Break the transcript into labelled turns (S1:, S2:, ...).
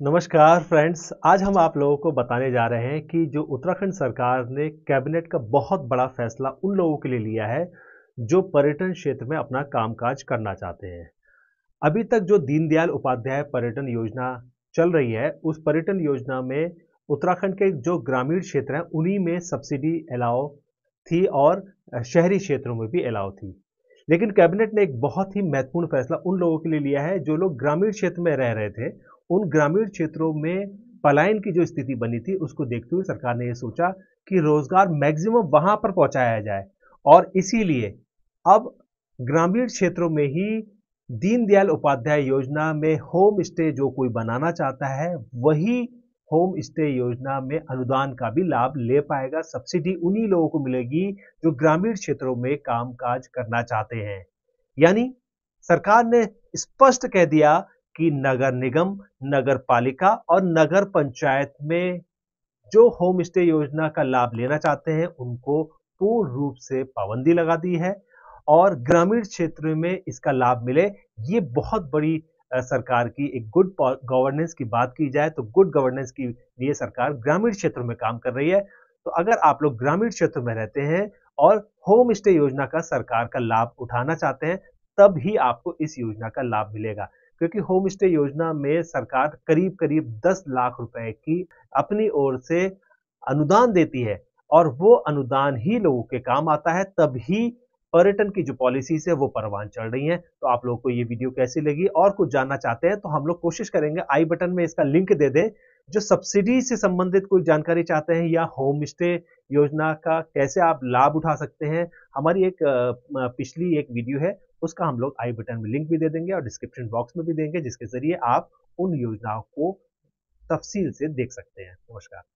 S1: नमस्कार फ्रेंड्स आज हम आप लोगों को बताने जा रहे हैं कि जो उत्तराखंड सरकार ने कैबिनेट का बहुत बड़ा फैसला उन लोगों के लिए लिया है जो पर्यटन क्षेत्र में अपना कामकाज करना चाहते हैं अभी तक जो दीनदयाल उपाध्याय पर्यटन योजना चल रही है उस पर्यटन योजना में उत्तराखंड के जो ग्रामीण क्षेत्र हैं उन्हीं में सब्सिडी अलाव थी और शहरी क्षेत्रों में भी अलाव थी लेकिन कैबिनेट ने एक बहुत ही महत्वपूर्ण फैसला उन लोगों के लिए लिया है जो लोग ग्रामीण क्षेत्र में रह रहे थे उन ग्रामीण क्षेत्रों में पलायन की जो स्थिति बनी थी उसको देखते हुए सरकार ने यह सोचा कि रोजगार मैक्सिमम वहां पर पहुंचाया जाए और इसीलिए अब ग्रामीण क्षेत्रों में ही दीनदयाल उपाध्याय योजना में होम स्टे जो कोई बनाना चाहता है वही होम स्टे योजना में अनुदान का भी लाभ ले पाएगा सब्सिडी उन्हीं लोगों को मिलेगी जो ग्रामीण क्षेत्रों में काज करना चाहते हैं यानी सरकार ने स्पष्ट कह दिया कि नगर निगम नगर पालिका और नगर पंचायत में जो होम स्टे योजना का लाभ लेना चाहते हैं उनको पूर्ण रूप से पाबंदी लगा दी है और ग्रामीण क्षेत्र में इसका लाभ मिले ये बहुत बड़ी सरकार की एक गुड गवर्नेंस की बात की जाए तो गुड गवर्नेंस की लिए सरकार ग्रामीण क्षेत्र में काम कर रही है तो अगर आप लोग ग्रामीण क्षेत्र में रहते हैं और होम स्टे योजना का सरकार का लाभ उठाना चाहते हैं तब ही आपको इस योजना का लाभ मिलेगा क्योंकि होम स्टे योजना में सरकार करीब करीब दस लाख रुपए की अपनी ओर से अनुदान देती है और वो अनुदान ही लोगों के काम आता है तभी पर्यटन की जो पॉलिसीज है वो परवान चल रही है तो आप लोगों को ये वीडियो कैसी लगी और कुछ जानना चाहते हैं तो हम लोग कोशिश करेंगे आई बटन में इसका लिंक दे दें जो सब्सिडी से संबंधित कोई जानकारी चाहते हैं या होम स्टे योजना का कैसे आप लाभ उठा सकते हैं हमारी एक पिछली एक वीडियो है उसका हम लोग आई बटन में लिंक भी दे देंगे और डिस्क्रिप्शन बॉक्स में भी देंगे जिसके जरिए आप उन योजनाओं को तफसील से देख सकते हैं नमस्कार